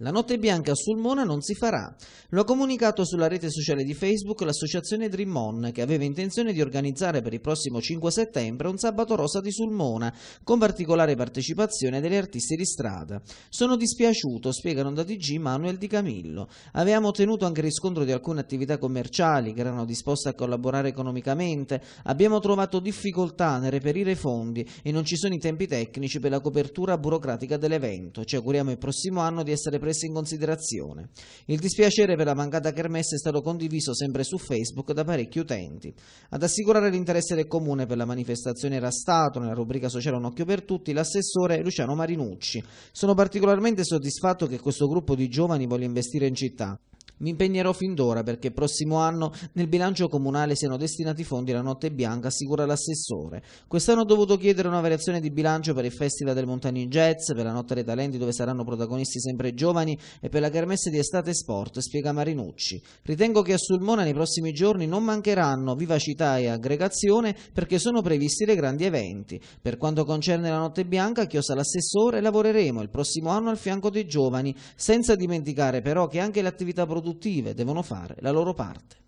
La notte bianca sul Mona non si farà. Lo ha comunicato sulla rete sociale di Facebook l'associazione Dream On, che aveva intenzione di organizzare per il prossimo 5 settembre un sabato rosa di Sulmona, con particolare partecipazione degli artisti di strada. Sono dispiaciuto, spiegano da DG Manuel Di Camillo. Avevamo ottenuto anche riscontro di alcune attività commerciali che erano disposte a collaborare economicamente. Abbiamo trovato difficoltà nel reperire fondi e non ci sono i tempi tecnici per la copertura burocratica dell'evento. Ci auguriamo il prossimo anno di essere presenti prese in considerazione. Il dispiacere per la mancata kermesse è stato condiviso sempre su Facebook da parecchi utenti. Ad assicurare l'interesse del comune per la manifestazione era stato, nella rubrica sociale Un occhio per tutti, l'assessore Luciano Marinucci. Sono particolarmente soddisfatto che questo gruppo di giovani voglia investire in città. Mi impegnerò fin d'ora perché prossimo anno nel bilancio comunale siano destinati fondi alla notte bianca, assicura l'assessore. Quest'anno ho dovuto chiedere una variazione di bilancio per il Festival del Montani Jazz, per la Notte dei Talenti dove saranno protagonisti sempre giovani e per la Kermesse di Estate Sport, spiega Marinucci. Ritengo che a Sulmona nei prossimi giorni non mancheranno vivacità e aggregazione perché sono previsti dei grandi eventi. Per quanto concerne la Notte Bianca, chiosa l'assessore, lavoreremo il prossimo anno al fianco dei giovani, senza dimenticare però che anche l'attività produttiva produttive devono fare la loro parte.